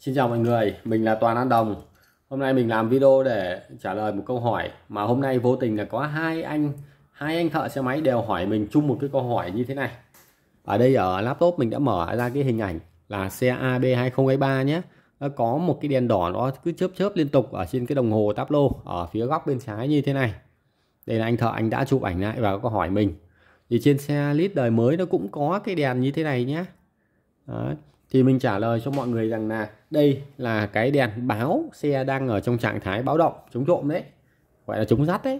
Xin chào mọi người, mình là Toàn An Đồng. Hôm nay mình làm video để trả lời một câu hỏi mà hôm nay vô tình là có hai anh hai anh thợ xe máy đều hỏi mình chung một cái câu hỏi như thế này. Ở đây ở laptop mình đã mở ra cái hình ảnh là xe AB2023 nhé. Nó có một cái đèn đỏ nó cứ chớp chớp liên tục ở trên cái đồng hồ táp lô ở phía góc bên trái như thế này. Đây là anh thợ anh đã chụp ảnh lại và có hỏi mình. Thì trên xe lít đời mới nó cũng có cái đèn như thế này nhé. Đấy thì mình trả lời cho mọi người rằng là đây là cái đèn báo xe đang ở trong trạng thái báo động chống trộm đấy gọi là chống rắt đấy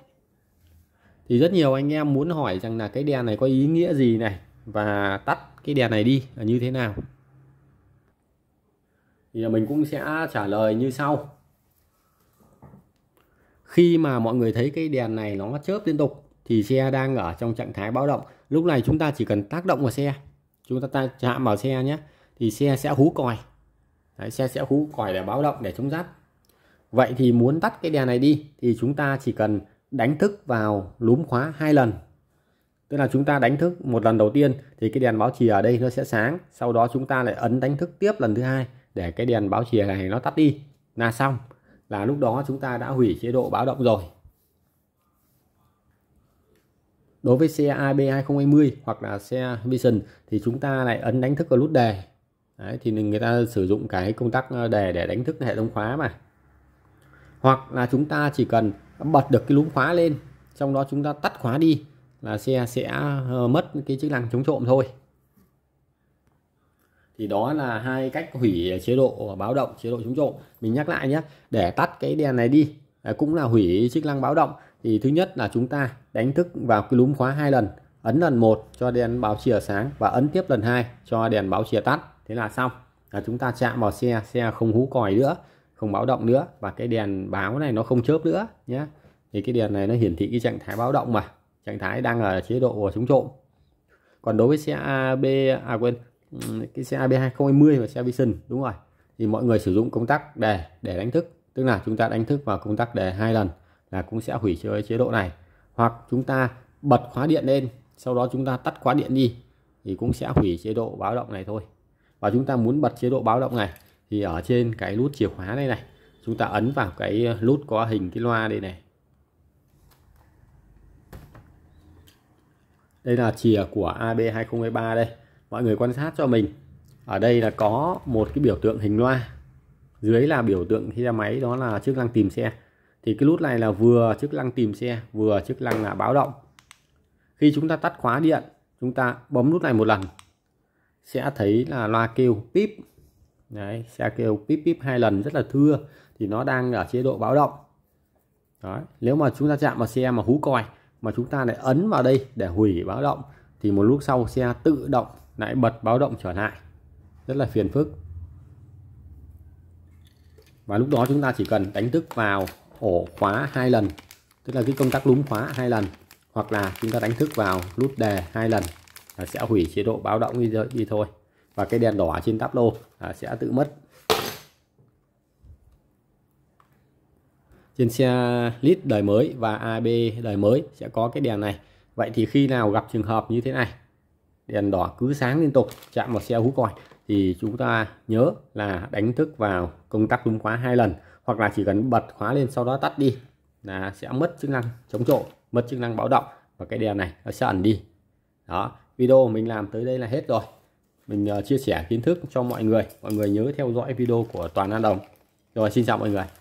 thì rất nhiều anh em muốn hỏi rằng là cái đèn này có ý nghĩa gì này và tắt cái đèn này đi là như thế nào thì mình cũng sẽ trả lời như sau khi mà mọi người thấy cái đèn này nó chớp liên tục thì xe đang ở trong trạng thái báo động lúc này chúng ta chỉ cần tác động vào xe chúng ta chạm vào xe nhé thì xe sẽ hú còi Đấy, xe sẽ hú còi để báo động để chống giáp vậy thì muốn tắt cái đèn này đi thì chúng ta chỉ cần đánh thức vào lúm khóa hai lần tức là chúng ta đánh thức một lần đầu tiên thì cái đèn báo chìa ở đây nó sẽ sáng sau đó chúng ta lại ấn đánh thức tiếp lần thứ hai để cái đèn báo chìa này nó tắt đi là xong là lúc đó chúng ta đã hủy chế độ báo động rồi đối với xe AB 2020 hoặc là xe Vision thì chúng ta lại ấn đánh thức ở nút đề Đấy, thì người ta sử dụng cái công tắc đề ờ, để đánh thức hệ thống khóa mà hoặc là chúng ta chỉ cần bật được cái lúm khóa lên trong đó chúng ta tắt khóa đi là xe sẽ ờ, mất cái chức năng chống trộm thôi thì đó là hai cách hủy chế độ báo động chế độ chống trộm mình nhắc lại nhé để tắt cái đèn này đi à, cũng là hủy chức năng báo động thì thứ nhất là chúng ta đánh thức vào cái lúm khóa hai lần ấn lần một cho đèn báo chìa sáng và ấn tiếp lần hai cho đèn báo chìa tắt thế là xong là chúng ta chạm vào xe xe không hú còi nữa không báo động nữa và cái đèn báo này nó không chớp nữa nhé thì cái đèn này nó hiển thị cái trạng thái báo động mà trạng thái đang ở chế độ chống trộm còn đối với xe AB à quên cái xe AB 2020 và xe Vision đúng rồi thì mọi người sử dụng công tắc đề để đánh thức tức là chúng ta đánh thức vào công tắc đề hai lần là cũng sẽ hủy chế, chế độ này hoặc chúng ta bật khóa điện lên sau đó chúng ta tắt khóa điện đi thì cũng sẽ hủy chế độ báo động này thôi và chúng ta muốn bật chế độ báo động này thì ở trên cái nút chìa khóa đây này chúng ta ấn vào cái nút có hình cái loa đây này đây là chìa của AB2023 đây mọi người quan sát cho mình ở đây là có một cái biểu tượng hình loa dưới là biểu tượng khi ra máy đó là chức năng tìm xe thì cái nút này là vừa chức năng tìm xe vừa chức năng là báo động khi chúng ta tắt khóa điện chúng ta bấm nút này một lần sẽ thấy là loa kêu pip, đấy sẽ kêu pip pip hai lần rất là thưa thì nó đang ở chế độ báo động Đấy. Nếu mà chúng ta chạm vào xe mà hú còi mà chúng ta lại ấn vào đây để hủy báo động thì một lúc sau xe tự động lại bật báo động trở lại. Rất là phiền phức. Và lúc đó chúng ta chỉ cần đánh thức vào ổ khóa hai lần, tức là cái công tắc lúm khóa hai lần hoặc là chúng ta đánh thức vào nút đề hai lần sẽ hủy chế độ báo động đi, đi thôi và cái đèn đỏ trên táp lô à, sẽ tự mất trên xe lít đời mới và AB đời mới sẽ có cái đèn này vậy thì khi nào gặp trường hợp như thế này đèn đỏ cứ sáng liên tục chạm vào xe hú còi thì chúng ta nhớ là đánh thức vào công tắc đúng khóa hai lần hoặc là chỉ cần bật khóa lên sau đó tắt đi là sẽ mất chức năng chống trộm mất chức năng báo động và cái đèn này nó sẽ ẩn đi đó video mình làm tới đây là hết rồi mình ờ, chia sẻ kiến thức cho mọi người mọi người nhớ theo dõi video của toàn an đồng rồi xin chào mọi người